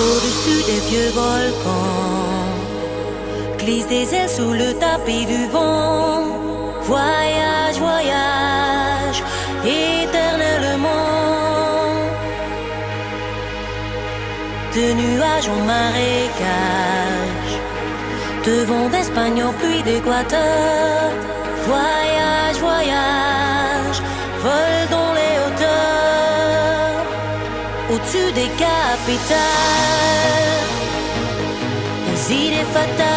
Au-dessus des vieux volcans, glisse des ailes sous le tapis du vent. Voyage, voyage, éternellement. De nuages en marécage, de vent d'Espagne en pluie d'Équateur. Voyage, voyage. au-dessus des capitales. Les fatales.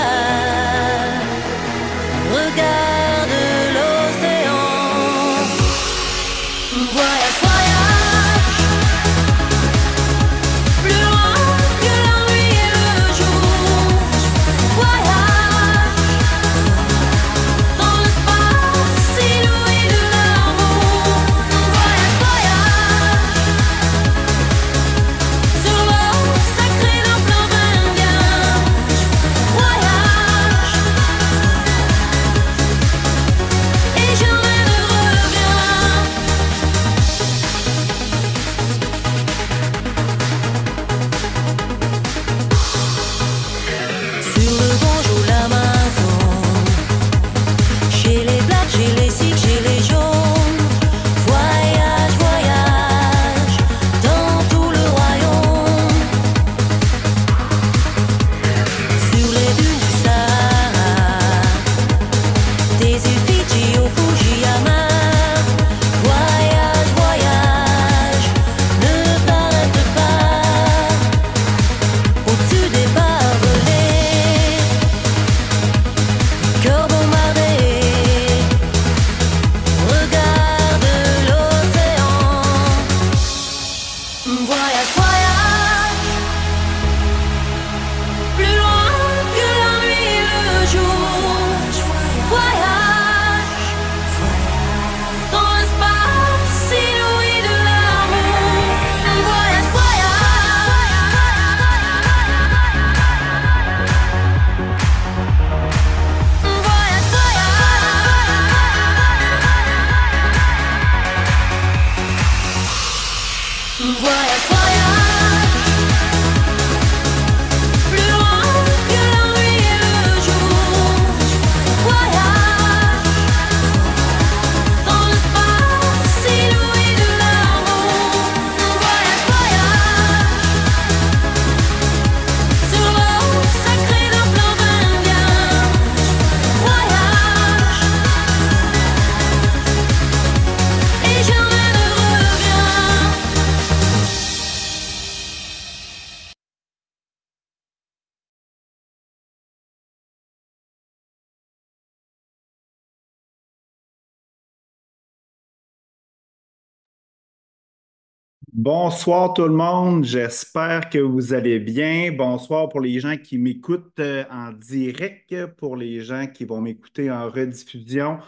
Bonsoir tout le monde, j'espère que vous allez bien. Bonsoir pour les gens qui m'écoutent euh, en direct, pour les gens qui vont m'écouter en rediffusion.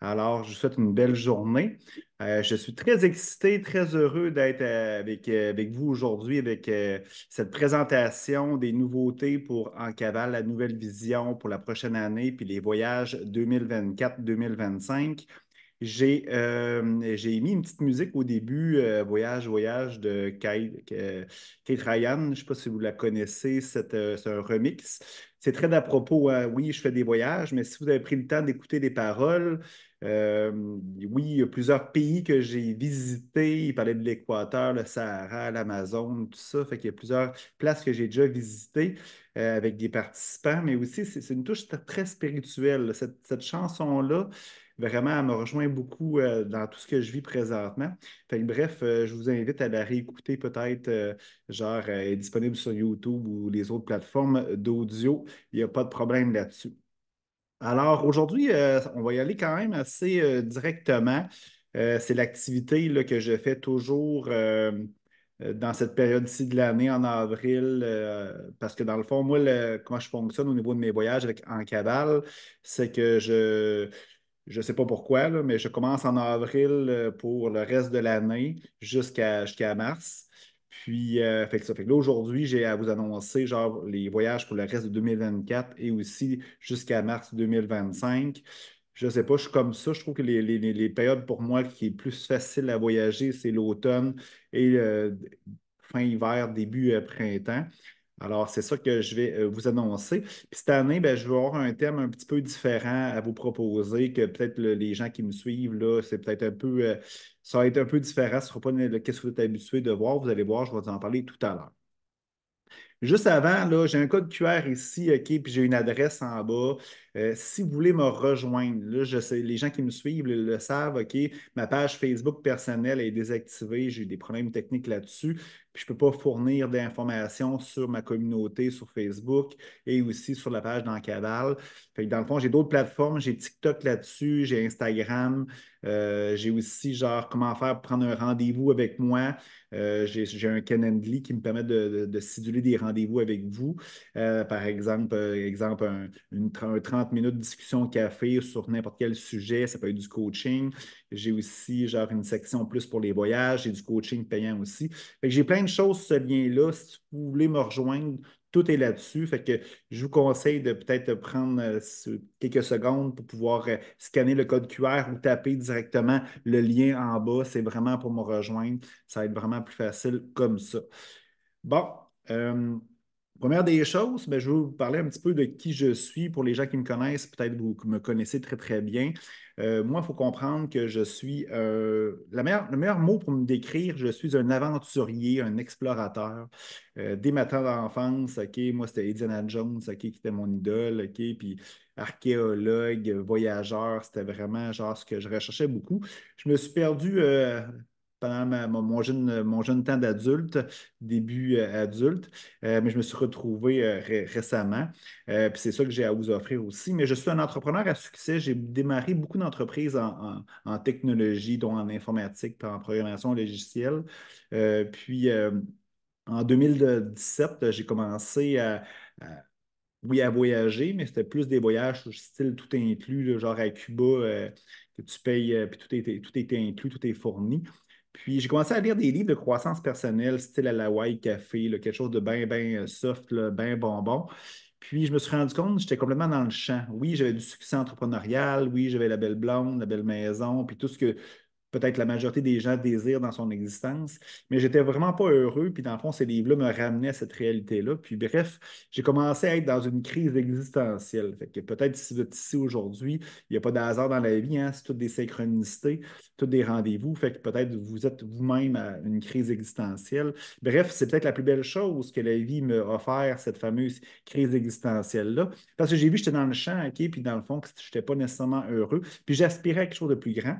Alors, je vous souhaite une belle journée. Euh, je suis très excité, très heureux d'être euh, avec, avec vous aujourd'hui, avec cette présentation des nouveautés pour Encaval, la nouvelle vision pour la prochaine année, puis les voyages 2024-2025. Euh, j'ai mis une petite musique au début, euh, Voyage, Voyage de euh, Kate, Ryan. Je ne sais pas si vous la connaissez, c'est un remix. C'est très d'à propos, oui, je fais des voyages, mais si vous avez pris le temps d'écouter des paroles, oui, il y a plusieurs pays que j'ai visités. Il parlait de l'Équateur, le Sahara, l'Amazon, tout ça. Fait qu'il y a plusieurs places que j'ai déjà visitées avec des participants, mais aussi c'est une touche très spirituelle. cette chanson-là, Vraiment, elle me rejoint beaucoup euh, dans tout ce que je vis présentement. Fait bref, euh, je vous invite à la réécouter peut-être, euh, genre, est disponible sur YouTube ou les autres plateformes d'audio. Il n'y a pas de problème là-dessus. Alors, aujourd'hui, on va y aller quand même assez directement. C'est l'activité que je fais toujours dans cette période-ci de l'année, en avril, parce que dans le fond, moi, le, comment je fonctionne au niveau de mes voyages avec En Cabale, c'est que je, je ne sais pas pourquoi, mais je commence en avril euh, pour le reste de l'année jusqu'à mars. Puis, euh, fait ça fait que là, aujourd'hui, j'ai à vous annoncer genre les voyages pour le reste de 2024 et aussi jusqu'à mars 2025. Je ne sais pas, je suis comme ça. Je trouve que les, périodes pour moi qui est plus facile à voyager, c'est l'automne et fin hiver, début euh, printemps. Alors, c'est ça que je vais euh, vous annoncer. Puis cette année, ben, je vais avoir un thème un petit peu différent à vous proposer, que peut-être les gens qui me suivent, là, c'est peut-être un peu. Euh, ça va être un peu différent. Ce ne sera pas le, qu'est-ce que vous êtes habitué de voir. Vous allez voir, je vais vous en parler tout à l'heure. Juste avant, là, j'ai un code QR ici, OK, puis j'ai une adresse en bas. Euh, si vous voulez me rejoindre, là, je sais, les gens qui me suivent le, savent, OK, ma page Facebook personnelle est désactivée, j'ai eu des problèmes techniques là-dessus je ne peux pas fournir d'informations sur ma communauté sur Facebook et aussi sur la page d'Encaval. Fait dans le fond, j'ai d'autres plateformes, j'ai TikTok là-dessus, j'ai Instagram, euh, j'ai aussi genre comment faire pour prendre un rendez-vous avec moi. Euh, j'ai un Calendly qui me permet de, siduler des rendez-vous avec vous. Euh, par exemple, exemple une, 30 minutes de discussion café sur n'importe quel sujet, ça peut être du coaching. J'ai aussi genre une section plus pour les voyages, j'ai du coaching payant aussi. J'ai plein de choses, sur ce lien-là. Si vous voulez me rejoindre, tout est là-dessus. Fait que je vous conseille de peut-être prendre euh, quelques secondes pour pouvoir euh, scanner le code QR ou taper directement le lien en bas. C'est vraiment pour me rejoindre. Ça va être vraiment plus facile comme ça. Bon. Euh, première des choses, ben, je vais vous parler un petit peu de qui je suis. Pour les gens qui me connaissent, peut-être que vous me connaissez très, très bien. Euh, moi, il faut comprendre que je suis. Euh, la le meilleur mot pour me décrire, je suis un aventurier, un explorateur. Euh, dès ma temps d'enfance, OK, moi, c'était Indiana Jones, OK, qui était mon idole, OK, puis archéologue, voyageur, c'était vraiment genre ce que je recherchais beaucoup. Je me suis perdu euh, pendant mon, jeune, temps d'adulte, début euh, adulte, euh, mais je me suis retrouvé euh, récemment. puis c'est ça que j'ai à vous offrir aussi. Mais je suis un entrepreneur à succès. J'ai démarré beaucoup d'entreprises en, technologie, dont en informatique, en programmation logicielle. puis en 2017, j'ai commencé à, oui, à voyager, mais c'était plus des voyages style tout inclus, genre à Cuba, que tu payes, puis tout est tout inclus, tout est fourni. Puis j'ai commencé à lire des livres de croissance personnelle, style à la White Café, quelque chose de bien, bien euh, soft, bien bonbon. Puis je me suis rendu compte j'étais complètement dans le champ. Oui, j'avais du succès entrepreneurial, oui, j'avais la belle blonde, la belle maison, puis tout ce que peut-être la majorité des gens désirent dans son existence. Mais j'étais vraiment pas heureux. Puis dans le fond, ces livres-là me ramenaient à cette réalité-là. Puis bref, j'ai commencé à être dans une crise existentielle. Fait que peut-être si vous êtes ici aujourd'hui, il n'y a pas de hasard dans la vie. Hein, c'est toutes des synchronicités, tous des rendez-vous. Fait que peut-être vous êtes vous-même à une crise existentielle. Bref, c'est peut-être la plus belle chose que la vie m'a offert, cette fameuse crise existentielle-là. Parce que j'ai vu, que j'étais dans le champ, OK, puis dans le fond, je n'étais pas nécessairement heureux. Puis j'aspirais à quelque chose de plus grand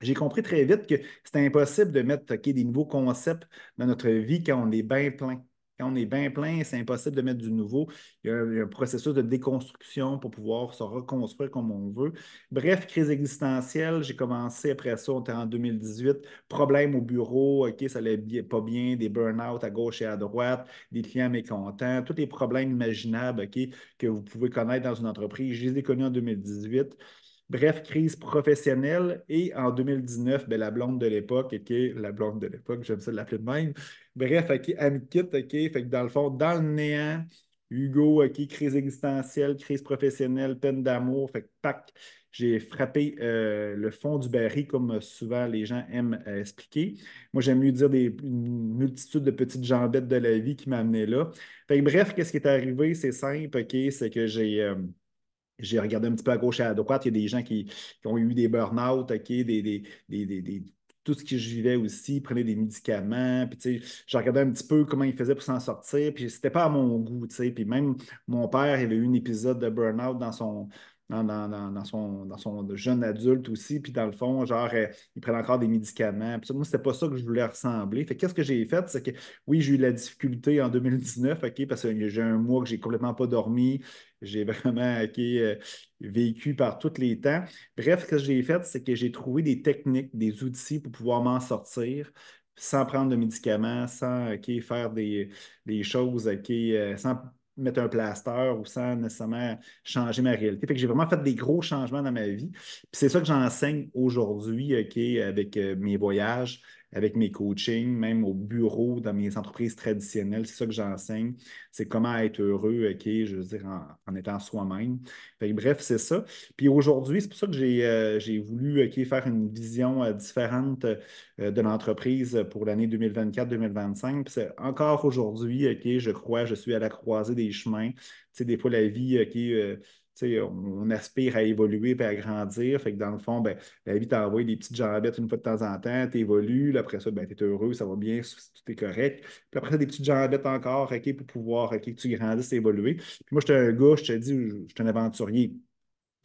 j'ai compris très vite que c'est impossible de mettre des nouveaux concepts dans notre vie quand on est bien plein. Quand on est bien plein, c'est impossible de mettre du nouveau. Il y, a un, processus de déconstruction pour pouvoir se reconstruire comme on veut. Bref, crise existentielle, j'ai commencé après ça, on était en 2018. Problèmes au bureau, OK, ça n'allait pas bien, des burn-out à gauche et à droite, des clients mécontents, tous les problèmes imaginables, que vous pouvez connaître dans une entreprise. Je les ai connus en 2018. Bref, crise professionnelle. Et en 2019, ben, la blonde de l'époque, OK, la blonde de l'époque, j'aime ça l'appeler de même. Bref, OK, OK. Fait que dans le fond, dans le néant, Hugo, OK, crise existentielle, crise professionnelle, peine d'amour. Fait que, pac, j'ai frappé euh, le fond du baril, comme souvent les gens aiment euh, expliquer. Moi, j'aime mieux dire des, une multitude de petites jambettes de la vie qui m'amenaient là. Fait bref, qu'est-ce qui est arrivé? C'est simple, OK, c'est que j'ai. Euh, j'ai regardé un petit peu à gauche et à droite. Il y a des gens qui, ont eu des burn-out, des, tout ce que je vivais aussi, prenaient des médicaments, puis tu un petit peu comment ils faisaient pour s'en sortir, puis c'était pas à mon goût, puis même mon père, avait eu un épisode de burn-out dans son, dans, son, dans son jeune adulte aussi. Puis dans le fond, genre, il euh, ils prennent encore des médicaments. Puis ce moi, c'était pas ça que je voulais ressembler. Fait qu'est-ce que j'ai fait? C'est que oui, j'ai eu de la difficulté en 2019, OK, parce que j'ai un mois que j'ai complètement pas dormi. J'ai vraiment euh, vécu par tous les temps. Bref, ce que j'ai fait, c'est que j'ai trouvé des techniques, des outils pour pouvoir m'en sortir sans prendre de médicaments, sans faire des, des choses, euh, sans mettre un plaster ou sans nécessairement changer ma réalité. Fait que j'ai vraiment fait des gros changements dans ma vie. Puis c'est ça que j'enseigne aujourd'hui, ok, euh, euh, avec euh, mes voyages, avec mes coachings, même au bureau, dans mes entreprises traditionnelles. C'est ça que j'enseigne. C'est comment être heureux, OK, je veux dire, en, étant soi-même. Bref, c'est ça. Puis aujourd'hui, c'est pour ça que j'ai euh, voulu ok, faire une vision euh, différente euh, de l'entreprise pour l'année 2024-2025. Puis encore aujourd'hui, OK, je crois, je suis à la croisée des chemins. Tu sais, des fois, la vie, OK, on aspire à évoluer et à grandir. Fait que dans le fond, ben, la vie t'envoie des petites jambettes une fois de temps en temps, tu évolues, après ça, ben, tu es heureux, ça va bien, tout est correct. Puis après ça, des petites jambettes encore, OK, pour pouvoir, que tu grandisses, évoluer. Puis moi, j'étais un gars, je te dis, suis un aventurier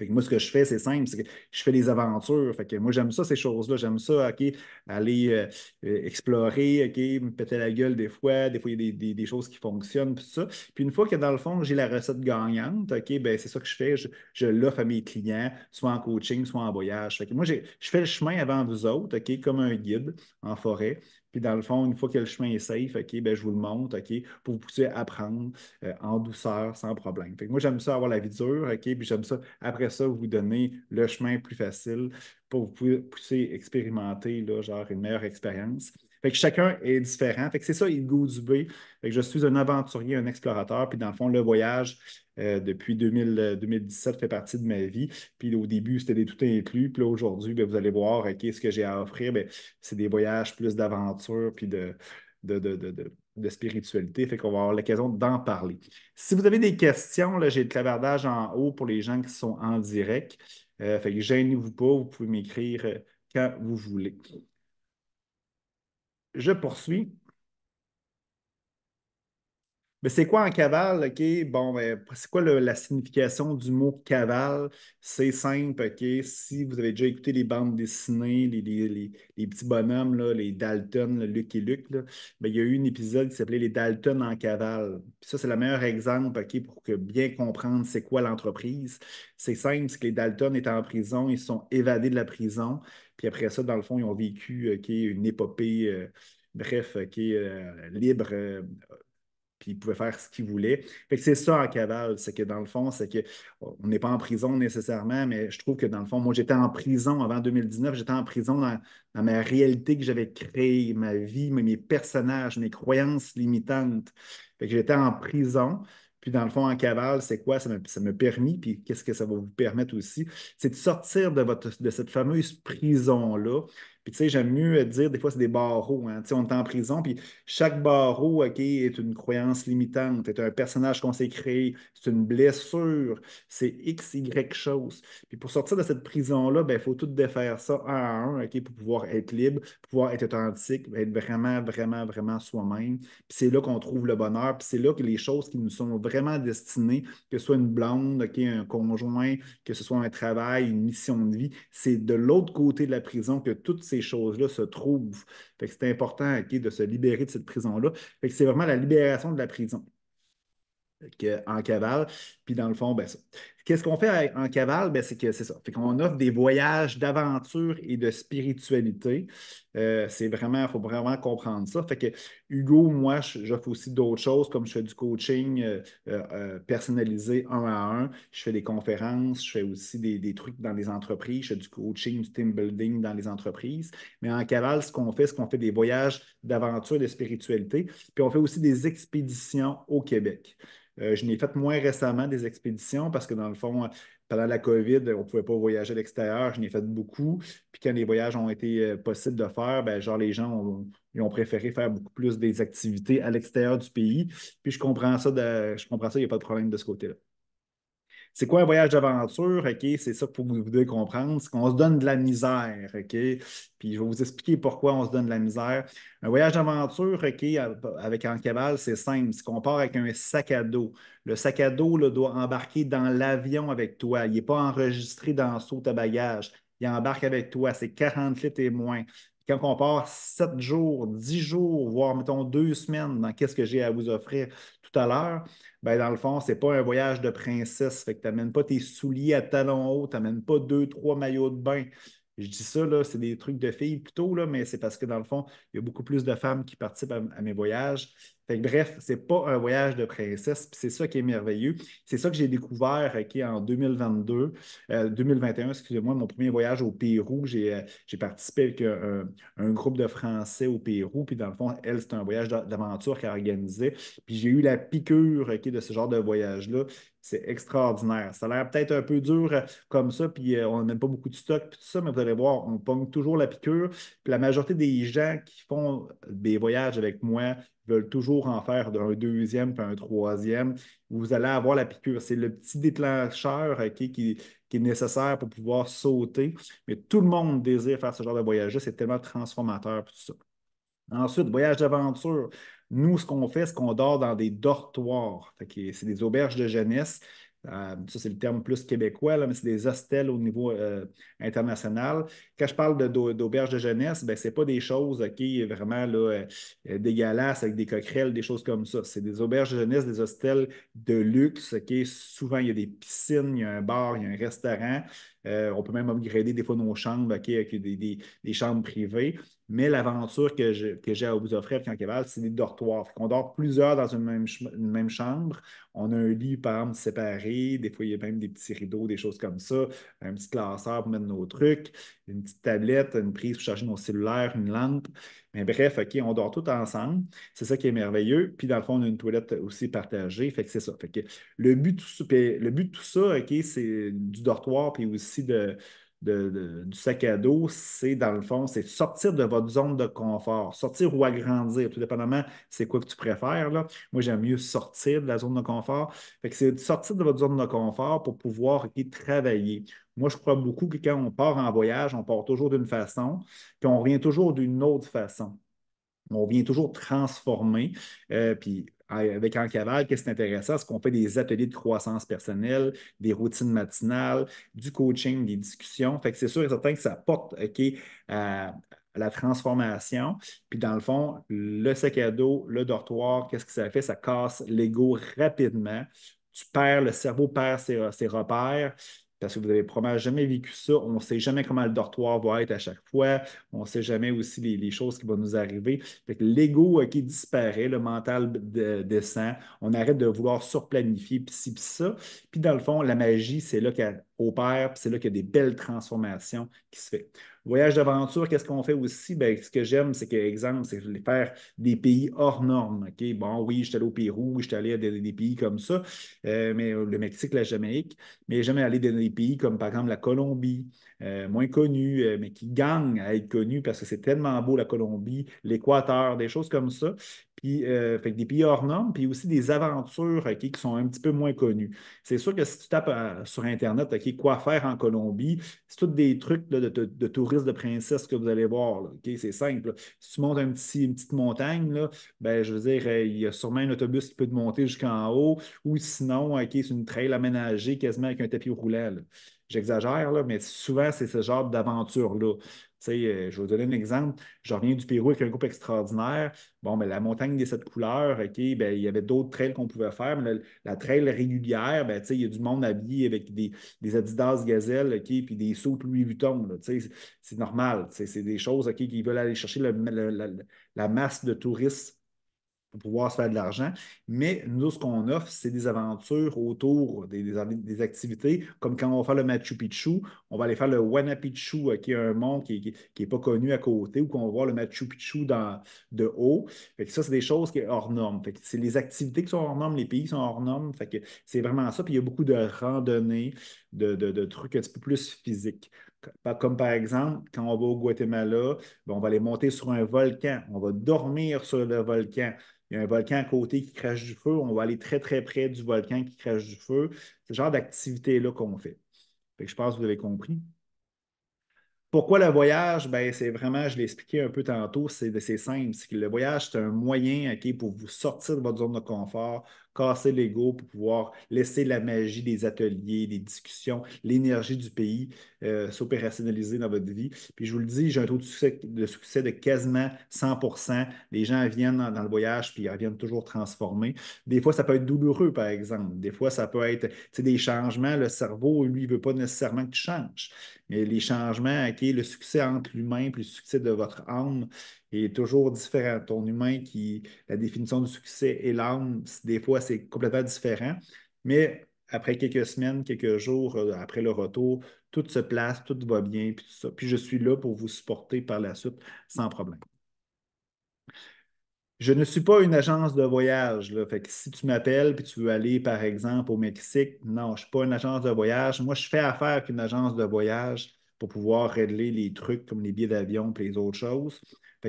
moi, ce que je fais, c'est simple, c'est que je fais des aventures. moi, j'aime ça, ces choses-là. J'aime ça, OK, aller euh, euh, explorer, OK, me péter la gueule des fois. Des fois, il y a des, choses qui fonctionnent, puis ça. Puis une fois que, dans le fond, j'ai la recette gagnante, OK, ben, c'est ça que je fais. Je, je l'offre à mes clients, soit en coaching, soit en voyage. moi, je fais le chemin avant vous autres, OK, comme un guide en forêt. Puis dans le fond, une fois que le chemin est safe, OK, ben, je vous le montre, OK, pour vous pousser apprendre euh, en douceur, sans problème. moi, j'aime ça avoir la vie dure, OK, puis j'aime ça, après ça, vous donner le chemin plus facile pour vous pousser, expérimenter, là, genre, une meilleure expérience. Fait chacun est différent. Fait que c'est ça, il goût du B. Fait je suis un aventurier, un explorateur, puis dans le fond, le voyage, euh, depuis 2000, 2017 euh, fait partie de ma vie. Puis au début, c'était des tout inclus. Puis là, aujourd'hui, ben, vous allez voir, quest ce que j'ai à offrir, ben, c'est des voyages plus d'aventure, puis de, de, spiritualité. Fait qu'on va avoir l'occasion d'en parler. Si vous avez des questions, j'ai le clavardage en haut pour les gens qui sont en direct. Euh, fait que gênez-vous pas, vous pouvez m'écrire quand vous voulez. Je poursuis c'est quoi en cavale? OK, bon, ben, c'est quoi la signification du mot cavale? C'est simple, OK? Si vous avez déjà écouté les bandes dessinées, les, petits bonhommes, là, les Dalton, Luc et Luc, ben, il y a eu un épisode qui s'appelait Les Dalton en cavale. ça, c'est le meilleur exemple, OK, pour que bien comprendre c'est quoi l'entreprise. C'est simple, c'est que les Dalton étaient en prison, ils sont évadés de la prison. Puis après ça, dans le fond, ils ont vécu okay, une épopée. Euh, bref, qui euh, libre, euh, puis ils faire ce qu'ils voulaient. c'est ça en cavale, c'est que dans le fond, c'est que on n'est pas en prison nécessairement, mais je trouve que dans le fond, moi j'étais en prison avant 2019, j'étais en prison dans, ma réalité que j'avais créée, ma vie, mes personnages, mes croyances limitantes. Fait que j'étais en prison. Puis dans le fond, en cavale, c'est quoi? Ça me, ça permis, puis qu'est-ce que ça va vous permettre aussi? C'est de sortir de, votre, de cette fameuse prison-là, puis tu sais, j'aime mieux euh, dire, des fois, c'est des barreaux. Hein. Tu sais, on est en prison, puis chaque barreau, OK, est une croyance limitante, est un personnage qu'on s'est créé, c'est une blessure, c'est X, Y chose. Puis pour sortir de cette prison-là, il ben, faut tout défaire ça un à un, OK, pour pouvoir être libre, pouvoir être authentique, être vraiment, vraiment, vraiment soi-même. Puis c'est là qu'on trouve le bonheur, puis c'est là que les choses qui nous sont vraiment destinées, que ce soit une blonde, OK, un conjoint, que ce soit un travail, une mission de vie, c'est de l'autre côté de la prison que toutes ces choses-là se trouvent. Fait que c'est important de se libérer de cette prison-là. Fait que c'est vraiment la libération de la prison. Que, en cavale. Puis dans le fond, ben, qu'est-ce qu'on fait en cavale? Ben, c'est que c'est ça. Fait qu'on offre des voyages d'aventure et de spiritualité. Euh, c'est vraiment, il faut vraiment comprendre ça. Fait que Hugo, moi, j'offre aussi d'autres choses, comme je fais du coaching euh, euh, personnalisé un à un. Je fais des conférences, je fais aussi des, trucs dans les entreprises, je fais du coaching, du team building dans les entreprises. Mais en cavale, ce qu'on fait, c'est qu'on fait des voyages d'aventure, et de spiritualité. Puis on fait aussi des expéditions au Québec. je n'ai fait moins récemment des expéditions parce que dans le fond, pendant la COVID, on ne pouvait pas voyager à l'extérieur. Je n'ai fait beaucoup. Puis quand les voyages ont été euh, possibles de faire, ben genre les gens ont, ils ont préféré faire beaucoup plus des activités à l'extérieur du pays. Puis je comprends ça, de, je comprends ça, il n'y a pas de problème de ce côté-là. C'est quoi un voyage d'aventure? OK, c'est ça pour vous, vous devez comprendre. C'est qu'on se donne de la misère. OK? Puis je vais vous expliquer pourquoi on se donne de la misère. Un voyage d'aventure, OK, avec un cabal, c'est simple. C'est qu'on part avec un sac à dos. Le sac à dos doit embarquer dans l'avion avec toi. Il n'est pas enregistré dans le saut à bagages. Il embarque avec toi. C'est 40 litres et moins quand on part 7 jours, 10 jours, voire mettons deux semaines dans qu'est-ce que j'ai à vous offrir tout à l'heure, ben, dans le fond, c'est pas un voyage de princesse. Fait que tu n'amènes pas tes souliers à talons hauts, tu n'amènes pas deux, trois maillots de bain. Je dis ça, c'est des trucs de filles plutôt, là, mais c'est parce que dans le fond, il y a beaucoup plus de femmes qui participent à mes voyages. Fait que, bref, c'est pas un voyage de princesse, c'est ça qui est merveilleux. C'est ça que j'ai découvert en 2022, 2021, euh, excusez-moi, mon premier voyage au Pérou. J'ai, euh, j'ai participé avec un, groupe de Français au Pérou, puis dans le fond, elle, c'est un voyage d'aventure qu'elle organisait. Puis j'ai eu la piqûre de ce genre de voyage-là. C'est extraordinaire. Ça a l'air peut-être un peu dur euh, comme ça, puis on n'a même pas beaucoup de stock, tout ça, mais vous allez voir, on pogne toujours la piqûre. Puis la majorité des gens qui font des voyages avec moi, veulent toujours en faire d'un deuxième puis un troisième. Vous allez avoir la piqûre. C'est le petit déclencheur qui, est nécessaire pour pouvoir sauter. Mais tout le monde désire faire ce genre de voyage-là. C'est tellement transformateur tout ça. Ensuite, voyage d'aventure. Nous, ce qu'on fait, c'est qu'on dort dans des dortoirs. C'est des auberges de jeunesse euh, ça, c'est le terme plus québécois, mais c'est des hostels au niveau euh, international. Quand je parle d'auberges de, jeunesse, ben, ce n'est pas des choses qui vraiment là, euh, dégueulasses avec des coquerelles, des choses comme ça. C'est des auberges de jeunesse, des hostels de luxe. Souvent, il y a des piscines, il y a un bar, il y a un restaurant. on peut même upgrader des fois nos chambres, avec des, chambres privées. Mais l'aventure que, j'ai à vous offrir avec c'est des dortoirs. On dort plusieurs dans une même, chambre. On a un lit, par exemple, séparé. Des fois, il y a même des petits rideaux, des choses comme ça. Un petit classeur pour mettre nos trucs, une petite tablette, une prise pour charger nos cellulaires, une lampe. Mais bref, OK, on dort tout ensemble. C'est ça qui est merveilleux. Puis dans le fond, on a une toilette aussi partagée. Fait que c'est ça. Fait le but, le but de tout ça, OK, c'est du dortoir, puis aussi de, du sac à dos, c'est dans le fond, c'est sortir de votre zone de confort, sortir ou agrandir, tout dépendamment c'est quoi que tu préfères. Là. Moi, j'aime mieux sortir de la zone de confort. Fait que c'est sortir de votre zone de confort pour pouvoir y travailler. Moi, je crois beaucoup que quand on part en voyage, on part toujours d'une façon, puis on revient toujours d'une autre façon on vient toujours transformer. Euh, puis avec En Cavale, qu'est-ce qui est intéressant? Est-ce qu'on fait des ateliers de croissance personnelle, des routines matinales, du coaching, des discussions. Fait c'est sûr et certain que ça apporte à, la transformation. Puis dans le fond, le sac à dos, le dortoir, qu'est-ce que ça fait? Ça casse l'ego rapidement. Tu perds, le cerveau perd ses, ses repères parce que vous avez probablement jamais vécu ça. On ne sait jamais comment le dortoir va être à chaque fois. On ne sait jamais aussi les, choses qui vont nous arriver. l'ego euh, qui disparaît, le mental descend. On arrête de vouloir surplanifier, puis ci, puis ça. Puis dans le fond, la magie, c'est là qu'elle opère, puis c'est là qu'il y a des belles transformations qui se font. Voyage d'aventure, qu'est-ce qu'on fait aussi? Ben, ce que j'aime, c'est que, exemple, c'est faire des pays hors normes. OK? Bon, oui, je suis allé au Pérou, je suis allé à des, pays comme ça, euh, mais le Mexique, la Jamaïque, mais jamais aller dans des pays comme par exemple la Colombie, euh, moins connue, euh, mais qui gagne à être connue parce que c'est tellement beau la Colombie, l'Équateur, des choses comme ça. Euh, des pays hors normes, puis aussi des aventures qui sont un petit peu moins connues. C'est sûr que si tu tapes euh, sur Internet quoi faire en Colombie, c'est tous des trucs de, de, touristes de princesse que vous allez voir. C'est simple. Si tu montes un petit, une petite montagne, ben, je veux dire, euh, il y a sûrement un autobus qui peut te monter jusqu'en haut, ou sinon, c'est une trail aménagée quasiment avec un tapis roulant. J'exagère, là, mais souvent, c'est ce genre d'aventure-là. Euh, je vais vous donner un exemple. Je reviens du Pérou avec un groupe extraordinaire. Bon, mais ben, la montagne des sept couleurs, OK, ben, il y avait d'autres trails qu'on pouvait faire, mais la, trail régulière, ben, il y a du monde habillé avec des, des Adidas Gazelle, OK, puis des sauts Louis Vuitton. C'est normal. C'est des choses, OK, qui veulent aller chercher la, la, masse de touristes pouvoir se faire de l'argent. Mais nous, ce qu'on offre, c'est des aventures autour des, activités, comme quand on va faire le Machu Picchu, on va aller faire le Wanapichu, euh, qui est un monde qui n'est pas connu à côté, ou qu'on va voir le Machu Picchu de haut. ça, c'est des choses qui sont hors normes. C'est les activités qui sont hors normes, les pays qui sont hors normes. c'est vraiment ça. Puis il y a beaucoup de randonnées, de trucs un petit peu plus physiques. Comme par exemple, quand on va au Guatemala, ben, on va aller monter sur un volcan, on va dormir sur le volcan il y a un volcan à côté qui crache du feu, on va aller très, très près du volcan qui crache du feu. C'est ce genre d'activité-là qu'on fait. je pense que vous avez compris. Pourquoi le voyage? Ben, c'est vraiment, je l'ai expliqué un peu tantôt, c'est simple. le voyage, c'est un moyen pour vous sortir de votre zone de confort, casser l'ego pour pouvoir laisser la magie des ateliers, des discussions, l'énergie du pays euh, s'opérationnaliser dans votre vie. Puis je vous le dis, j'ai un taux de succès, de quasiment 100 Les gens viennent dans, le voyage puis ils reviennent toujours transformés. Des fois, ça peut être douloureux, par exemple. Des fois, ça peut être des changements. Le cerveau, lui, ne veut pas nécessairement que tu changes. Mais les changements, OK, le succès entre l'humain puis le succès de votre âme, est toujours différent. Ton humain qui, la définition du succès et l'âme, des fois, c'est complètement différent. Mais après quelques semaines, quelques jours, euh, après le retour, tout se place, tout va bien, puis je suis là pour vous supporter par la suite sans problème. Je ne suis pas une agence de voyage. Fait que si tu m'appelles puis tu veux aller, par exemple, au Mexique, non, je ne suis pas une agence de voyage. Moi, je fais affaire qu'une agence de voyage pour pouvoir régler les trucs comme les billets d'avion et les autres choses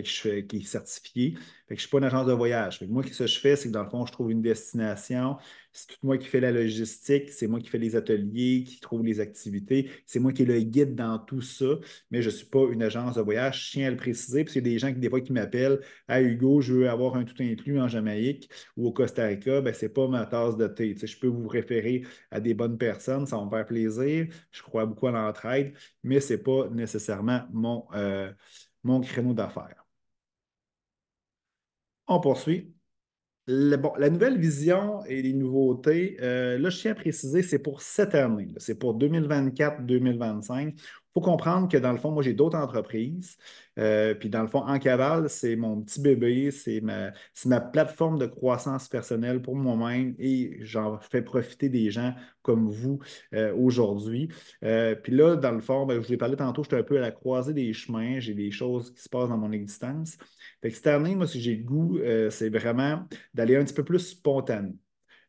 je qui est certifié. Fait je ne suis pas une agence de voyage. moi, ce que je fais, c'est que dans le fond, je trouve une destination. C'est tout moi qui fais la logistique, c'est moi qui fais les ateliers, qui trouve les activités. C'est moi qui est le guide dans tout ça. Mais je ne suis pas une agence de voyage. Je tiens à le préciser, parce qu'il y a des gens qui, des fois, qui m'appellent Ah, Hugo, je veux avoir un tout inclus en Jamaïque ou au Costa Rica. Ben, ce n'est pas ma tasse de thé. je peux vous référer à des bonnes personnes, ça va me faire plaisir. Je crois beaucoup à l'entraide, mais ce n'est pas nécessairement mon, euh, mon créneau d'affaires. On poursuit. la nouvelle vision et les nouveautés, euh, là, je tiens à préciser, c'est pour cette année. C'est pour 2024-2025 faut comprendre que dans le fond, moi, j'ai d'autres entreprises. Euh, puis dans le fond, En Cavale, c'est mon petit bébé, c'est ma, plateforme de croissance personnelle pour moi-même et j'en fais profiter des gens comme vous euh, aujourd'hui. Euh, puis là, dans le fond, ben, je vous ai parlé tantôt, j'étais un peu à la croisée des chemins, j'ai des choses qui se passent dans mon existence. Fait que cette année, moi, si j'ai le goût, c'est vraiment d'aller un petit peu plus spontané.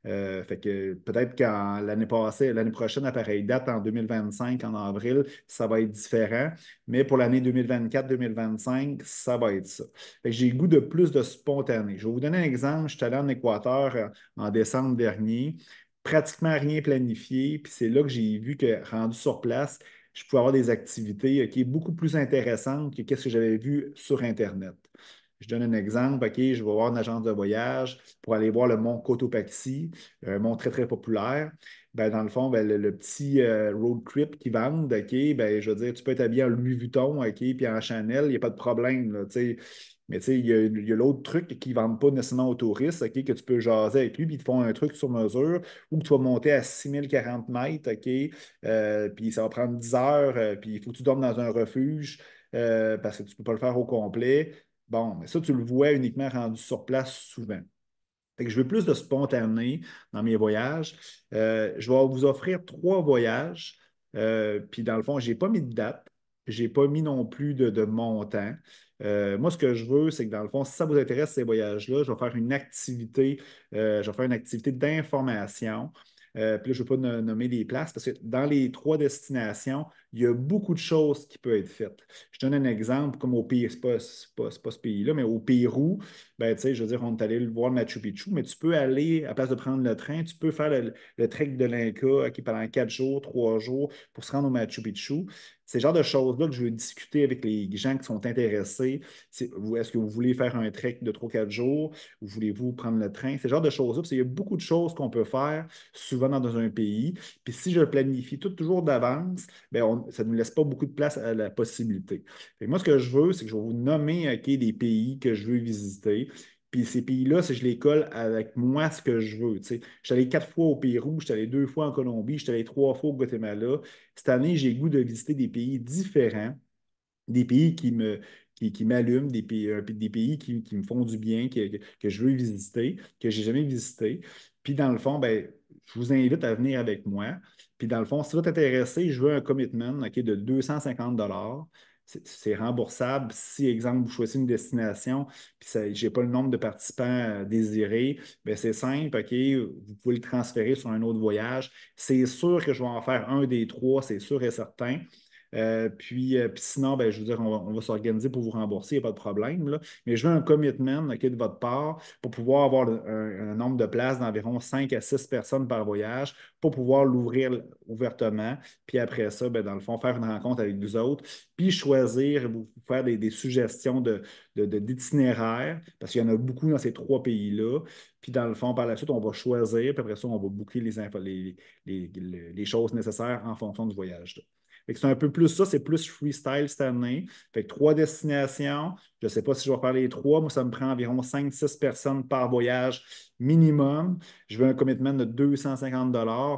Euh, fait que peut-être qu'en l'année passée, l'année prochaine, à date, en 2025, en avril, ça va être différent. Mais pour l'année 2024-2025, ça va être ça. j'ai goût de plus de spontané. Je vais vous donner un exemple. Je suis allé en Équateur euh, en décembre dernier, pratiquement rien planifié. Puis c'est là que j'ai vu que rendu sur place, je pouvais avoir des activités euh, qui est beaucoup plus intéressantes que ce que j'avais vu sur Internet. Je donne un exemple, OK, je vais voir une agence de voyage pour aller voir le mont Cotopaxi, euh, un mont très, très populaire. Ben, dans le fond, ben, le, petit euh, road trip qu'ils vendent, OK, ben je veux dire, tu peux être habillé en Louis Vuitton, OK, puis en Chanel, il n'y a pas de problème, mais il y a, l'autre truc qu'ils ne vendent pas nécessairement aux touristes, que tu peux jaser avec lui, puis ils te font un truc sur mesure où tu vas monter à 6040 mètres, OK, euh, puis ça va prendre 10 heures, puis il faut que tu dormes dans un refuge. parce que tu ne peux pas le faire au complet. Bon, mais ça, tu le vois uniquement rendu sur place souvent. Fait que je veux plus de spontané dans mes voyages. Euh, je vais vous offrir trois voyages. Euh, puis dans le fond, je n'ai pas mis de date. Je n'ai pas mis non plus de, montant. Euh, moi, ce que je veux, c'est que dans le fond, si ça vous intéresse, ces voyages-là, je vais faire une activité, je vais faire une activité d'information. puis là, je ne veux pas nommer des places parce que dans les trois destinations, il y a beaucoup de choses qui peuvent être faites. Je donne un exemple, comme au Pays, c'est pas, ce pays-là, mais au Pérou, ben, tu sais, je veux dire, on est allé voir Machu Picchu, mais tu peux aller, à place de prendre le train, tu peux faire le, trek de l'Inca qui pendant quatre jours, trois jours, pour se rendre au Machu Picchu. C'est le genre de choses-là que je veux discuter avec les gens qui sont intéressés. Est-ce que vous voulez faire un trek de 3-4 jours? ou Voulez-vous prendre le train? C'est le genre de choses-là. Il y a beaucoup de choses qu'on peut faire souvent dans un pays. Puis si je planifie tout toujours d'avance, ben, on ça ne nous laisse pas beaucoup de place à la possibilité. Et moi, ce que je veux, c'est que je vais vous nommer euh, des pays que je veux visiter. Puis ces pays-là, si je les colle avec moi, ce que je veux. Je suis allé quatre fois au Pérou, je suis allé deux fois en Colombie, je suis allé trois fois au Guatemala. Cette année, j'ai goût de visiter des pays différents, des pays qui m'allument, des pays, euh, des pays qui, me font du bien, que, je veux visiter, que je n'ai jamais visité. Puis dans le fond, ben, je vous invite à venir avec moi. Puis dans le fond, si vous êtes intéressé, je veux un commitment de 250 c'est remboursable si, exemple, vous choisissez une destination, puis je n'ai pas le nombre de participants euh, désirés, ben, c'est simple, vous pouvez le transférer sur un autre voyage. C'est sûr que je vais en faire un des trois, c'est sûr et certain. Euh, euh, puis, sinon, ben, je veux dire, on va, s'organiser pour vous rembourser, il n'y a pas de problème. Mais je veux un commitment de votre part pour pouvoir avoir un, nombre de places d'environ 5 à 6 personnes par voyage pour pouvoir l'ouvrir ouvertement. Puis après ça, ben, dans le fond, faire une rencontre avec vous autres, puis choisir, vous faire des, suggestions de, d'itinéraires, parce qu'il y en a beaucoup dans ces trois pays-là. Puis dans le fond, par la suite, on va choisir, puis après ça, on va boucler les, choses nécessaires en fonction du voyage c'est un peu plus ça, c'est plus freestyle cette année. Fait que trois destinations. Je ne sais pas si je vais parler les trois. Moi, ça me prend environ 5-6 personnes par voyage minimum. Je veux un commitment de 250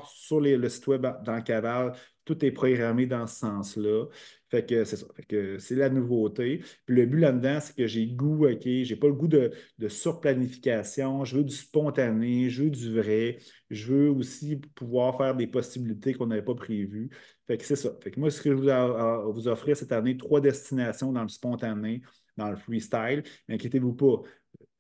sur le site web dans Cavale. Tout est programmé dans ce sens-là. Fait que c'est ça. Fait que c'est la nouveauté. Puis le but là-dedans, c'est que j'ai goût, OK, j'ai pas le goût de, de surplanification. Je veux du spontané, je veux du vrai. Je veux aussi pouvoir faire des possibilités qu'on n'avait pas prévues. Fait que c'est ça. Fait que moi, ce que je vais vous offrir cette année, trois destinations dans le spontané, dans le freestyle. Mais inquiétez-vous pas.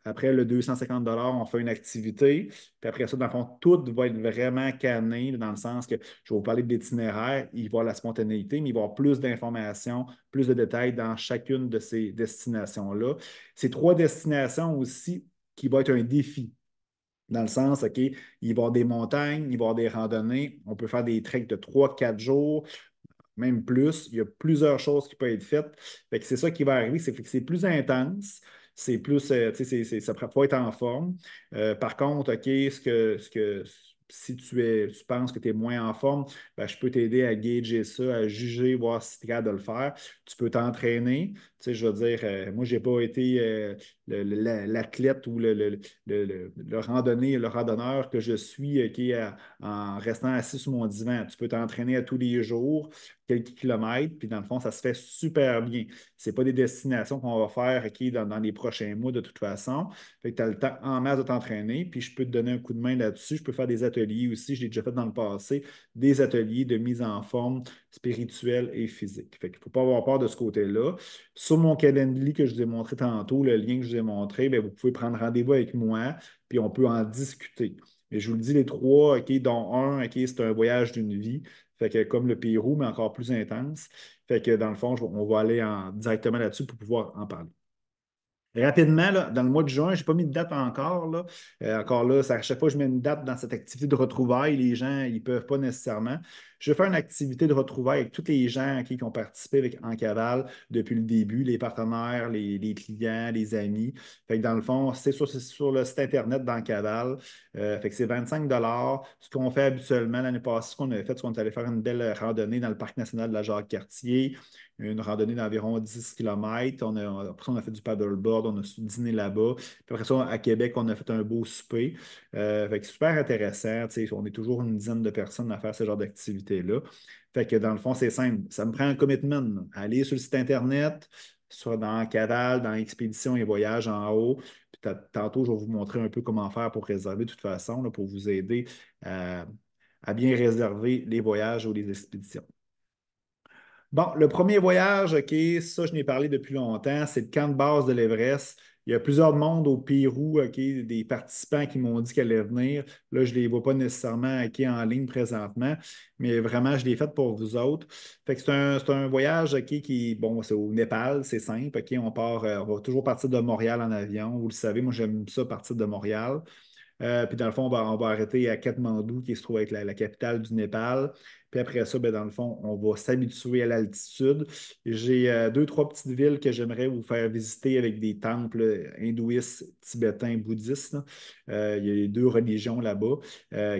Après le 250 on fait une activité. Puis après ça, dans le fond, tout va être vraiment canné dans le sens que je vais vous parler de l'itinéraire, il va y avoir la spontanéité, mais il va y avoir plus d'informations, plus de détails dans chacune de ces destinations-là. Ces trois destinations aussi qui vont être un défi. Dans le sens, OK, il va y avoir des montagnes, il va y avoir des randonnées, on peut faire des treks de 3-4 jours, même plus. Il y a plusieurs choses qui peuvent être faites. c'est ça qui va arriver, c'est que c'est plus intense c'est plus, euh, tu sais, ça ne pas être en forme. Euh, par contre, OK, ce que, si tu, es, tu penses que tu es moins en forme, ben, je peux t'aider à gager ça, à juger, voir si tu es capable de le faire. Tu peux t'entraîner, sais, je veux dire, euh, moi, je n'ai pas été euh, l'athlète ou le, le, le, le, randonneur que je suis euh, qui en restant assis sur mon divan. Tu peux t'entraîner à tous les jours, quelques kilomètres, puis dans le fond, ça se fait super bien. Ce pas des destinations qu'on va faire dans, les prochains mois de toute façon. Fait que tu as le temps en masse de t'entraîner, puis je peux te donner un coup de main là-dessus. Je peux faire des ateliers aussi, je l'ai déjà fait dans le passé, des ateliers de mise en forme spirituelle et physique. Fait qu'il ne faut pas avoir peur de ce côté-là. Sur mon calendrier que je vous ai montré tantôt, le lien que je vous ai montré, ben, vous pouvez prendre rendez-vous avec moi, puis on peut en discuter. Mais je vous le dis, les trois, OK, dont un, OK, c'est un voyage d'une vie. Fait que comme le Pérou, mais encore plus intense. Fait que dans le fond, on va aller en, directement là-dessus pour pouvoir en parler. Rapidement, dans le mois de juin, je n'ai pas mis de date encore. Là. Euh, encore là, ça, à chaque fois je mets une date dans cette activité de retrouvailles, les gens ne peuvent pas nécessairement. Je vais faire une activité de retrouvailles avec tous les gens qui, ont participé avec En depuis le début, les partenaires, les, clients, les amis. Fait que dans le fond, c'est sur, sur le site Internet d'En Cavale. Euh, fait que c'est 25 Ce qu'on fait habituellement l'année passée, ce qu'on avait fait, c'est qu'on est allé faire une belle randonnée dans le Parc national de la Jacques-Cartier, une randonnée d'environ 10 km. On a, après, on a fait du paddleboard on a dîné là-bas. après ça, à Québec, on a fait un beau souper. Euh, fait super intéressant. On est toujours une dizaine de personnes à faire ce genre d'activité-là. Fait que dans le fond, c'est simple. Ça me prend un commitment. Aller sur le site Internet, soit dans Cadal, dans Expédition et Voyage en haut. tantôt, je vais vous montrer un peu comment faire pour réserver de toute façon, pour vous aider euh, à bien réserver les voyages ou les expéditions. Bon, le premier voyage, OK, ça, je n'ai parlé depuis longtemps, c'est le camp de base de l'Everest. Il y a plusieurs mondes au Pérou, OK, des participants qui m'ont dit qu'elle allait venir. Là, je ne les vois pas nécessairement OK, en ligne présentement, mais vraiment, je l'ai fait pour vous autres. Fait c'est un, un, voyage OK, qui, bon, c'est au Népal, c'est simple. OK, on part, euh, on va toujours partir de Montréal en avion. Vous le savez, moi, j'aime ça partir de Montréal. Euh, puis dans le fond, on va, arrêter à Katmandou, qui se trouve être la, capitale du Népal. Puis après ça, ben, dans le fond, on va s'habituer à l'altitude. J'ai euh, deux, trois petites villes que j'aimerais vous faire visiter avec des temples hindouistes, tibétains, bouddhistes. Euh, il y a les deux religions là-bas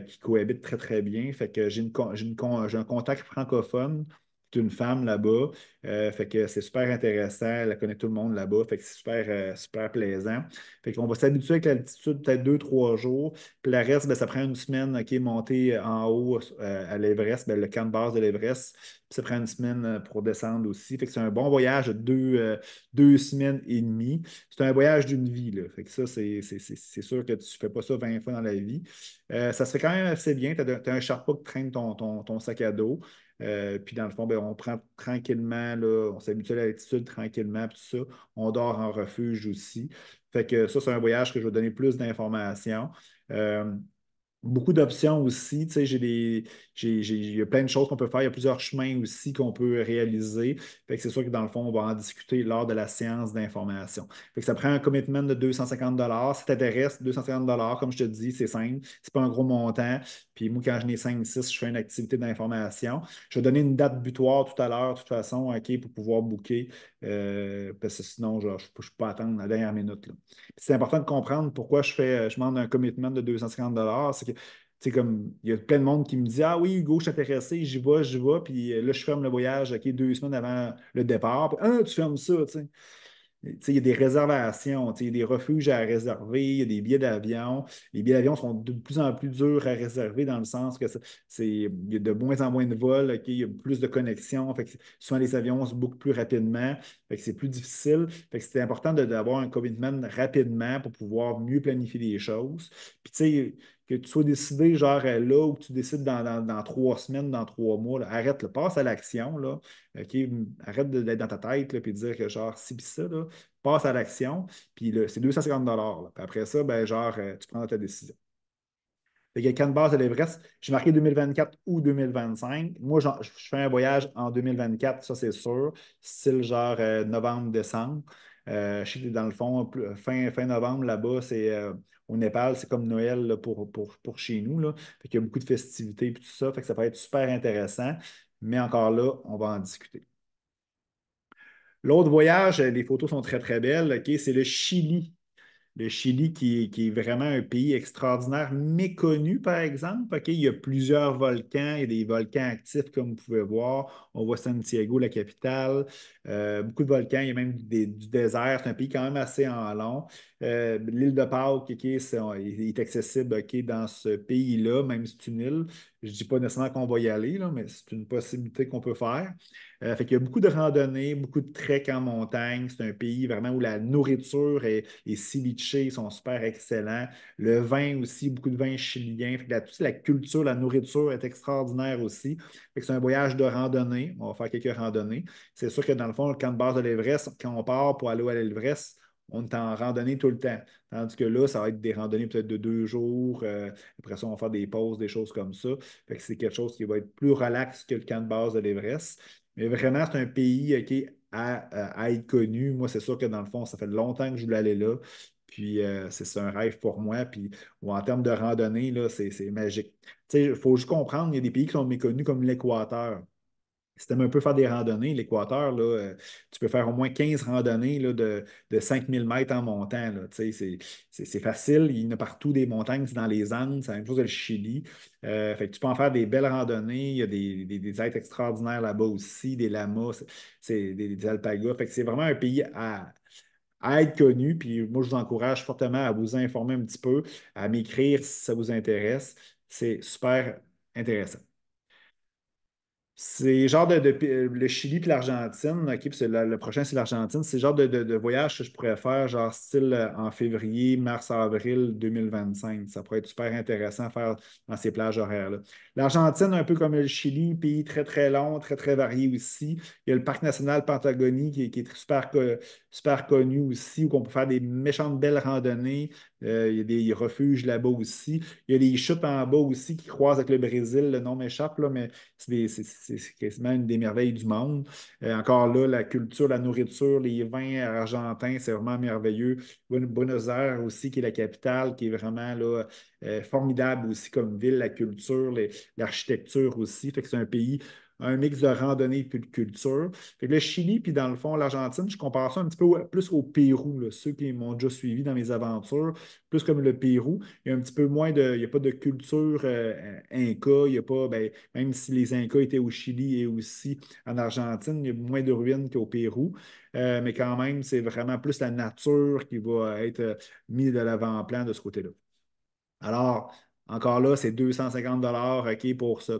qui cohabitent très, très bien. Fait que j'ai un contact francophone c'est une femme là-bas. Euh, fait que c'est super intéressant. Elle connaît tout le monde là-bas. Fait que c'est super, euh, super plaisant. Fait qu'on va s'habituer avec l'altitude peut-être deux, trois jours. Puis la reste, ben, ça prend une semaine ok, monter euh, en haut à l'Everest, ben, le camp de base de l'Everest. ça prend une semaine pour descendre aussi. Fait que c'est un bon voyage de deux, semaines et demie. C'est un voyage d'une vie. Fait que ça, c'est, sûr que tu ne fais pas ça 20 fois dans la vie. ça se fait quand même assez bien. Tu as, un charpeau qui traîne ton sac à dos. Euh, puis dans le fond, ben, on prend tranquillement, on s'habitue à l'attitude tranquillement, puis tout ça. On dort en refuge aussi. Fait que ça, c'est un voyage que je vais donner plus d'informations. Euh, beaucoup d'options aussi. Tu sais, il y a plein de choses qu'on peut faire. Il y a plusieurs chemins aussi qu'on peut réaliser. Fait que c'est sûr que dans le fond, on va en discuter lors de la séance d'information. Fait que ça prend un commitment de 250 Ça t'intéresse, 250 comme je te dis, c'est simple. C'est pas un gros montant. Puis moi, quand je n'ai 5, 6, je fais une activité d'information. Je vais donner une date butoir tout à l'heure, de toute façon, OK, pour pouvoir booker, euh, parce que sinon, je ne peux pas attendre la dernière minute. C'est important de comprendre pourquoi je fais, je demande un commitment de 250 C'est que c'est comme, il y a plein de monde qui me dit Ah oui, Hugo, je suis intéressé, j'y vais, j'y vais. Puis euh, là, je ferme le voyage, OK, deux semaines avant le départ. Puis, ah, tu fermes ça, tu sais il y a des réservations, il y a des refuges à réserver, il y a des billets d'avion. Les billets d'avion sont de plus en plus durs à réserver dans le sens que c'est il y a de moins en moins de vols, il y a plus de connexions. Fait les avions se bookent plus rapidement. c'est plus difficile. C'est c'était important d'avoir un commitment rapidement pour pouvoir mieux planifier les choses. Puis, tu que tu sois décidé, genre euh, là, ou que tu décides dans, trois semaines, dans trois mois, arrête, le passe à l'action, mm, arrête d'être dans ta tête, et de dire que genre, si pis ça, passe à l'action, puis c'est 250 Puis après ça, ben, genre, euh, tu prends ta décision. Fait base Canberra, c'est l'Everest. J'ai marqué 2024 ou 2025. Moi, je, fais un voyage en 2024, ça c'est sûr, style genre euh, novembre-décembre. je dans le fond, fin, fin novembre, là-bas, c'est au Népal, c'est comme Noël pour, chez nous. Là. Il y a beaucoup de festivités et tout ça. Fait que ça peut être super intéressant. Mais encore là, on va en discuter. L'autre voyage, les photos sont très, très belles. C'est le Chili. Le Chili, qui, est vraiment un pays extraordinaire, méconnu, par exemple. Il y a plusieurs volcans, il y a des volcans actifs, comme vous pouvez voir. On voit Santiago, la capitale, euh, beaucoup de volcans, il y a même du désert. C'est un pays quand même assez en long. Euh, l'île de Pâques, qui est, accessible dans ce pays-là, même si c'est une île. Je ne dis pas nécessairement qu'on va y aller, là, mais c'est une possibilité qu'on peut faire. Euh, fait Il y a beaucoup de randonnées, beaucoup de treks en montagne. C'est un pays vraiment où la nourriture est, les ceviche, sont super excellents. Le vin aussi, beaucoup de vin chilien. la, culture, la nourriture est extraordinaire aussi. c'est un voyage de randonnée. On va faire quelques randonnées. C'est sûr que dans le fond, le camp de base de l'Everest, quand on part pour aller à l'Everest, on est en randonnée tout le temps. Tandis que là, ça va être des randonnées peut-être de deux jours. Euh, après ça, on va faire des pauses, des choses comme ça. Fait que c'est quelque chose qui va être plus relax que le camp de base de l'Everest. Mais vraiment, c'est un pays euh, qui à, euh, à, être connu. Moi, c'est sûr que dans le fond, ça fait longtemps que je voulais aller là. Puis c'est, un rêve pour moi. Puis en termes de randonnée, là, c'est, c'est magique. Il faut juste comprendre, il y a des pays qui sont méconnus comme l'Équateur si tu un peu faire des randonnées, l'Équateur, euh, tu peux faire au moins 15 randonnées là, de, 5000 mètres en montant. C'est facile. Il y en a partout des montagnes, c'est dans les Andes, c'est la même chose que le Chili. Euh, fait tu peux en faire des belles randonnées. Il y a des, des, êtres extraordinaires là-bas aussi, des lamas, des, des alpagas. Fait c'est vraiment un pays à, à être connu. Puis moi, je vous encourage fortement à vous informer un petit peu, à m'écrire si ça vous intéresse. C'est super intéressant. C'est genre de, le Chili puis l'Argentine, OK, puis le, prochain c'est l'Argentine. C'est genre de, voyage que je pourrais faire, genre style euh, en février, mars, avril 2025. Ça pourrait être super intéressant à faire dans ces plages horaires-là. L'Argentine, un peu comme le Chili, pays très très long, très très varié aussi. Il y a le parc national Patagonie qui, qui est super euh, super connu aussi, où on peut faire des méchantes belles randonnées. Euh, il y a des refuges là-bas aussi. Il y a des chutes en bas aussi qui croisent avec le Brésil. Le nom m'échappe, mais c'est quasiment une des merveilles du monde. Euh, encore là, la culture, la nourriture, les vins argentins, c'est vraiment merveilleux. Buenos Aires aussi, qui est la capitale, qui est vraiment là, euh, formidable aussi comme ville, la culture, l'architecture aussi. que c'est un pays un mix de randonnée et de culture. le Chili, puis dans le fond, l'Argentine, je compare ça un petit peu plus au Pérou, ceux qui m'ont déjà suivi dans mes aventures, plus comme le Pérou. Il y a un petit peu moins de. Il n'y a pas de culture euh, Inca, il n'y a pas. Ben, même si les Incas étaient au Chili et aussi en Argentine, il y a moins de ruines qu'au Pérou. Euh, mais quand même, c'est vraiment plus la nature qui va être euh, mise de l'avant-plan de ce côté-là. Alors, encore là, c'est 250 pour ce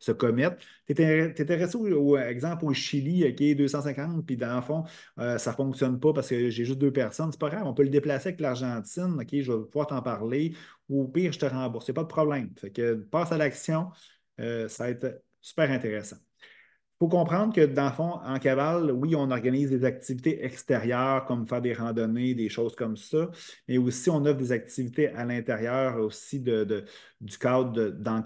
ce commettre. Tu es intéressé au, exemple au Chili, OK, 250, puis dans le fond, euh, ça ne fonctionne pas parce que j'ai juste deux personnes. C'est pas grave, on peut le déplacer avec l'Argentine, OK, je vais pouvoir t'en parler. Ou au pire, je te rembourse. C'est pas de problème. Fait que passe à l'action, euh, ça va être super intéressant faut comprendre que dans le fond, en cavale, oui, on organise des activités extérieures comme faire des randonnées, des choses comme ça, mais aussi on offre des activités à l'intérieur aussi de, du cadre dans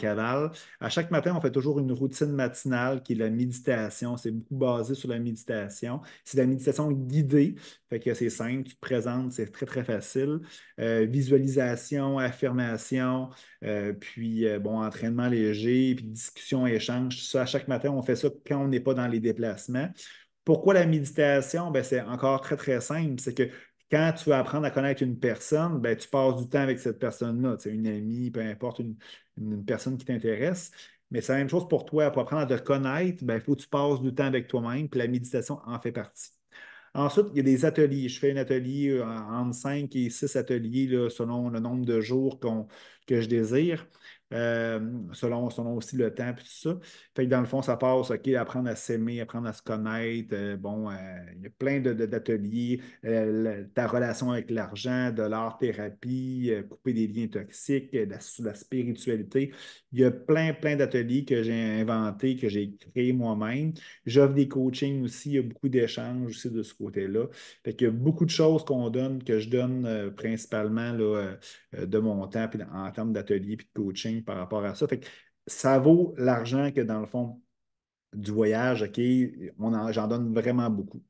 À chaque matin, on fait toujours une routine matinale qui est la méditation. C'est beaucoup basé sur la méditation. C'est la méditation guidée. Fait que c'est simple, tu te présentes, c'est très, très facile. Euh, visualisation, affirmation, euh, puis euh, bon, entraînement léger, puis discussion, échange. Ça, à chaque matin, on fait ça quand on n'est pas dans les déplacements. Pourquoi la méditation? Ben, c'est encore très, très simple. C'est que quand tu vas apprendre à connaître une personne, ben, tu passes du temps avec cette personne-là, une amie, peu importe, une, personne qui t'intéresse. Mais c'est la même chose pour toi. Pour apprendre à te connaître, il ben, faut que tu passes du temps avec toi-même, puis la méditation en fait partie. Ensuite, il y a des ateliers. Je fais un atelier euh, entre 5 et 6 ateliers selon le nombre de jours que je désire. Euh, selon, selon aussi le temps, puis tout ça. Fait dans le fond, ça passe, OK, apprendre à s'aimer, apprendre à se connaître. Euh, bon, euh, il y a plein d'ateliers, ta relation avec l'argent, de l'art-thérapie, couper des liens toxiques, la, spiritualité. Il y a plein, plein d'ateliers que j'ai inventés, que j'ai créés moi-même. J'offre des coachings aussi, il y a beaucoup d'échanges aussi de ce côté-là. Fait y a beaucoup de choses qu'on donne, que je donne principalement là, de mon temps, en termes d'ateliers, et de coaching par rapport à ça. ça vaut l'argent que dans le fond du voyage, OK, j'en donne vraiment beaucoup.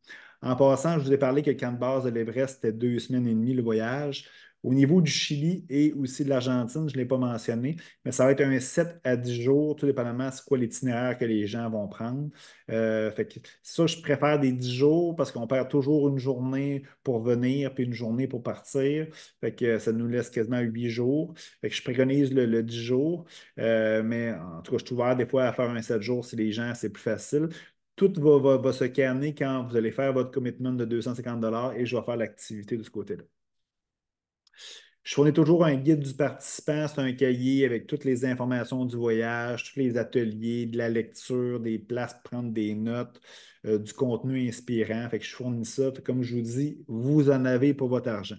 En passant, je vous ai parlé que le camp base de l'Everest, c'était deux semaines et demie le voyage. Au niveau du Chili et aussi de l'Argentine, je ne l'ai pas mentionné, mais ça va être un 7 à 10 jours, tout dépendamment de quoi l'itinéraire que les gens vont prendre. Euh, ça, je préfère des 10 jours parce qu'on perd toujours une journée pour venir puis une journée pour partir. Fait que ça nous laisse quasiment 8 jours. je préconise le, 10 jours, euh, mais en tout cas, je suis ouvert des fois à faire un 7 jours si les gens, c'est plus facile tout va, va, se carner quand vous allez faire votre commitment de 250 et je vais faire l'activité de ce côté-là. Je fournis toujours un guide du participant, c'est un cahier avec toutes les informations du voyage, tous les ateliers, de la lecture, des places pour prendre des notes, euh, du contenu inspirant. Fait que je fournis ça. comme je vous dis, vous en avez pour votre argent.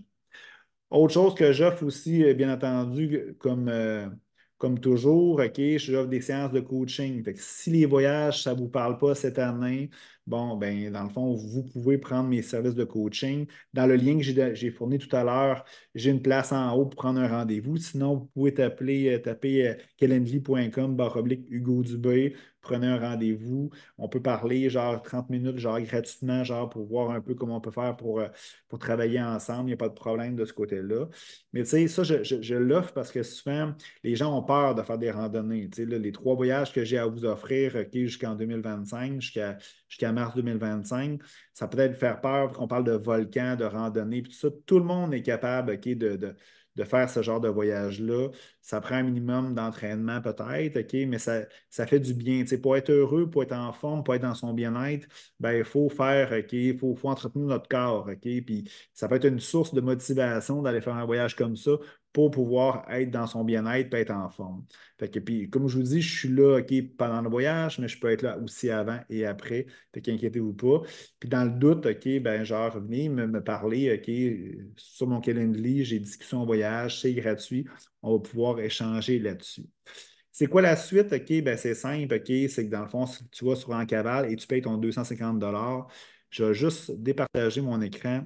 Autre chose que j'offre aussi, euh, bien entendu, comme euh, comme toujours, OK, offre des séances de coaching. si les voyages, ça ne vous parle pas cette année, bon, ben, dans le fond, vous pouvez prendre mes services de coaching. Dans le lien que j'ai fourni tout à l'heure, j'ai une place en haut pour prendre un rendez-vous. Sinon, vous pouvez euh, taper, taper euh, calendly.com, barre Hugo Dubé prenez un rendez-vous. On peut parler genre 30 minutes, genre gratuitement, genre pour voir un peu comment on peut faire pour, euh, pour travailler ensemble. Il n'y a pas de problème de ce côté-là. Mais tu sais, ça, je, l'offre parce que souvent, les gens ont peur de faire des randonnées. Tu sais, les trois voyages que j'ai à vous offrir euh, jusqu'en 2025, jusqu'à jusqu'à mars 2025, ça peut être faire peur qu'on parle de volcans, de randonnée, puis tout ça. Tout le monde est capable ok de de faire ce genre de voyage-là. Ça prend un minimum d'entraînement peut-être, OK, mais ça, ça fait du bien. pour être heureux, pour être en forme, pour être dans son bien-être, ben, il faut faire, OK, il faut, faut, entretenir notre corps, Puis ça peut être une source de motivation d'aller faire un voyage comme ça pour pouvoir être dans son bien-être et être en forme. puis, comme je vous dis, je suis là pendant le voyage, mais je peux être là aussi avant et après. inquiétez vous pas. Puis dans le doute, OK, ben genre, me, parler, sur mon calendrier, j'ai discussions au voyage, c'est gratuit. On va pouvoir échanger là-dessus. C'est quoi la suite? OK, ben, c'est simple, c'est que dans le fond, si tu vas sur Encaval et tu payes ton 250 Je vais juste départager mon écran.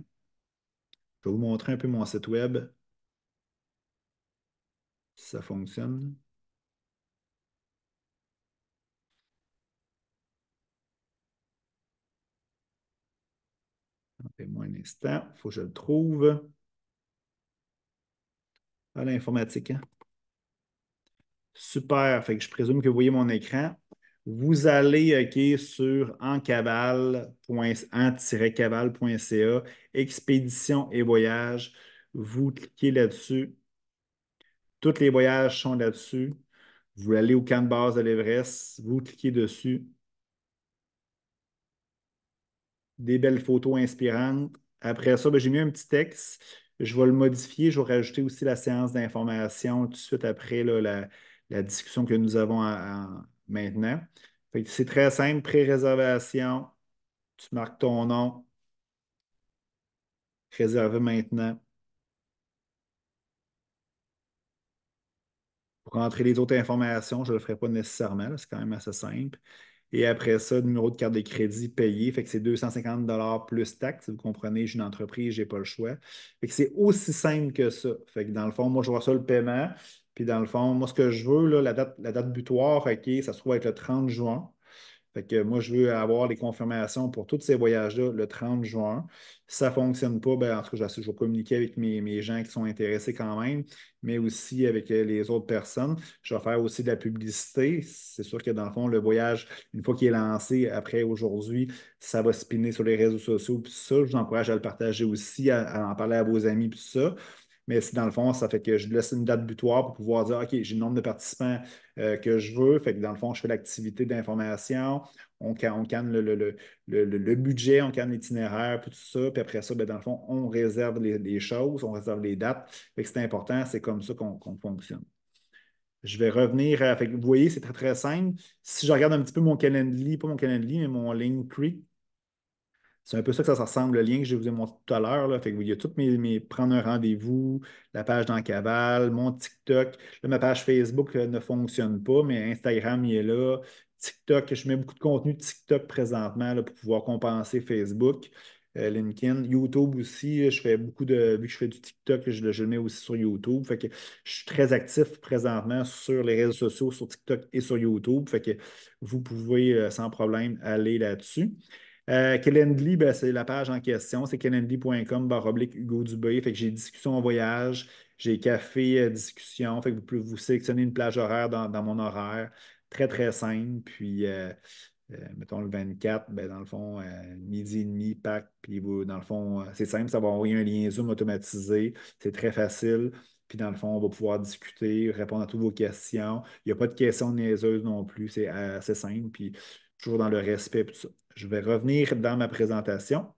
Je vais vous montrer un peu mon site web. Ça fonctionne. Attendez-moi un instant, il faut que je le trouve. À l'informatique, hein? Super, fait que je présume que vous voyez mon écran. Vous allez sur encaval.ca, expédition et voyage. Vous cliquez là-dessus tous les voyages sont là-dessus. Vous allez au camp de base de l'Everest, vous cliquez dessus. Des belles photos inspirantes. Après ça, ben, j'ai mis un petit texte. Je vais le modifier. Je vais rajouter aussi la séance d'information tout de suite après la, discussion que nous avons maintenant. C'est très simple, pré-réservation. Tu marques ton nom. Réservez maintenant. Pour entrer les autres informations, je ne le ferai pas nécessairement, c'est quand même assez simple. Et après ça, numéro de carte de crédit payé, fait que c'est 250 plus taxes. Vous comprenez, j'ai une entreprise, je n'ai pas le choix. Fait que c'est aussi simple que ça. Fait que dans le fond, moi, je vois ça le paiement. Puis dans le fond, moi, ce que je veux, la, date, la date butoir, ça se trouve être le 30 juin. Fait que moi, je veux avoir les confirmations pour tous ces voyages-là le 30 juin. Si ça ne fonctionne pas, ben, en tout cas, je vais communiquer avec mes, gens qui sont intéressés quand même, mais aussi avec euh, les autres personnes. Je vais faire aussi de la publicité. C'est sûr que dans le fond, le voyage, une fois qu'il est lancé, après aujourd'hui, ça va spinner sur les réseaux sociaux. Puis ça, je vous encourage à le partager aussi, à, en parler à vos amis, puis ça. Mais si dans le fond, ça fait que je laisse une date butoir pour pouvoir dire OK, j'ai le nombre de participants euh, que je veux. Fait que dans le fond, je fais l'activité d'information, on, on canne le, budget, on canne l'itinéraire, tout ça. Puis après ça, ben, dans le fond, on réserve les, choses, on réserve les dates. c'est important, c'est comme ça qu'on fonctionne. Je vais revenir. vous voyez, c'est très, très simple. Si je regarde un petit peu mon calendrier, pas mon calendrier, mais mon creek c'est un peu ça que ça, ressemble, le lien que je vous ai montré tout à l'heure. Fait que, il y a toutes mes, prendre un rendez-vous, la page dans Caval, mon TikTok. ma page Facebook euh, ne fonctionne pas, mais Instagram, il est là. TikTok, je mets beaucoup de contenu TikTok présentement pour pouvoir compenser Facebook. Euh, LinkedIn, YouTube aussi, je fais beaucoup de. Vu que je fais du TikTok, je, je, le mets aussi sur YouTube. Fait que je suis très actif présentement sur les réseaux sociaux, sur TikTok et sur YouTube. Fait que vous pouvez euh, sans problème aller là-dessus. Euh, ben, c'est la page en question, c'est Kellyndly.com/barre baroblique Hugo Dubé. Fait que j'ai discussion en voyage, j'ai café, euh, discussion. Fait que vous pouvez vous sélectionner une plage horaire dans, mon horaire. Très, très simple. Puis euh, euh, mettons le 24, ben, dans le fond, midi et demi, pack, puis vous, dans le fond, c'est simple, ça va envoyer un lien Zoom automatisé. C'est très facile. Puis dans le fond, on va pouvoir discuter, répondre à toutes vos questions. Il n'y a pas de questions niaiseuses non plus, c'est assez simple. Puis toujours dans le respect. Tout ça. Je vais revenir dans ma présentation.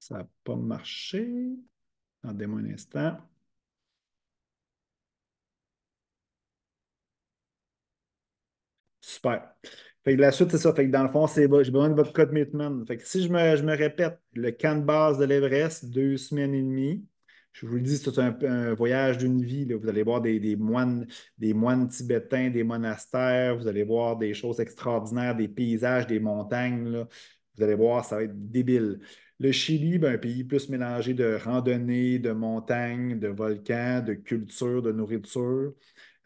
Ça n'a pas marché. Attendez-moi un instant. Super. Fait la suite, c'est ça. Fait dans le fond, j'ai besoin de votre commitment. Fait si je me, répète, le camp de base de l'Everest, deux semaines et demie. Je vous le dis, c'est un, voyage d'une vie. Vous allez voir des, moines, des moines tibétains, des monastères, vous allez voir des choses extraordinaires, des paysages, des montagnes. Vous allez voir, ça va être débile. Le Chili, ben, un pays plus mélangé de randonnées, de montagnes, de volcans, de culture, de nourriture.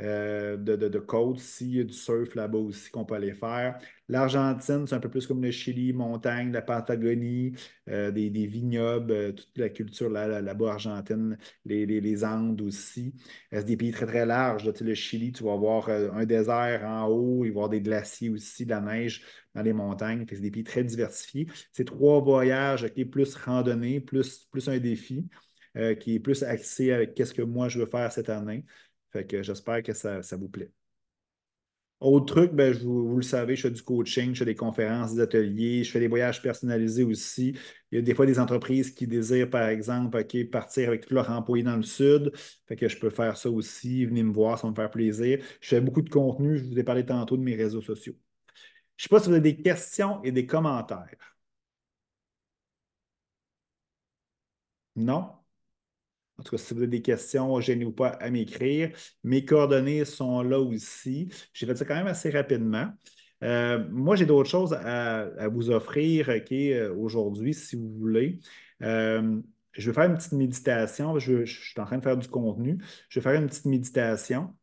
Euh, de, de, de, côte. S'il y a du surf là-bas aussi qu'on peut aller faire. L'Argentine, c'est un peu plus comme le Chili, montagne, la Patagonie, euh, des, vignobles, euh, toute la culture là, bas argentine, les, Andes aussi. c'est des pays très, très larges. le Chili, tu vas voir un désert en haut, il va y avoir des glaciers aussi, de la neige dans les montagnes. C'est des pays très diversifiés. C'est trois voyages, qui sont plus randonnée, plus, plus un défi. qui est plus axé avec qu'est-ce que moi je veux faire cette année. Fait que j'espère que ça, vous plaît. Autre truc, ben, je vous, le savez, je fais du coaching, je fais des conférences, des ateliers, je fais des voyages personnalisés aussi. Il y a des fois des entreprises qui désirent, par exemple, ok partir avec tous leurs employés dans le sud. Fait que je peux faire ça aussi. Venez me voir, ça va me faire plaisir. Je fais beaucoup de contenu. Je vous ai parlé tantôt de mes réseaux sociaux. Je ne sais pas si vous avez des questions et des commentaires. Non? En tout cas, si vous avez des questions, gênez-vous pas à m'écrire. Mes coordonnées sont là aussi. J'ai fait ça quand même assez rapidement. Euh, moi, j'ai d'autres choses à, vous offrir euh, aujourd'hui, si vous voulez. Euh, je vais faire une petite méditation. je, suis en train de faire du contenu. Je vais faire une petite méditation.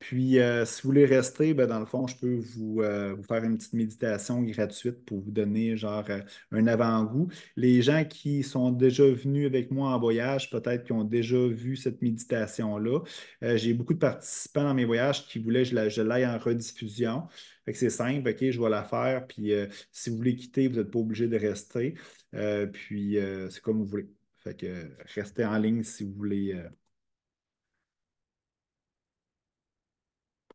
Puis, euh, si vous voulez rester, ben, dans le fond, je peux euh, vous, faire une petite méditation gratuite pour vous donner genre euh, un avant-goût. Les gens qui sont déjà venus avec moi en voyage, peut-être qu'ils ont déjà vu cette méditation-là. J'ai beaucoup de participants dans mes voyages qui voulaient que je l'aille en rediffusion. Fait que c'est simple, OK, je vais la faire. Puis, si vous voulez quitter, vous n'êtes pas obligé de rester. puis, c'est comme vous voulez. Fait que restez en ligne si vous voulez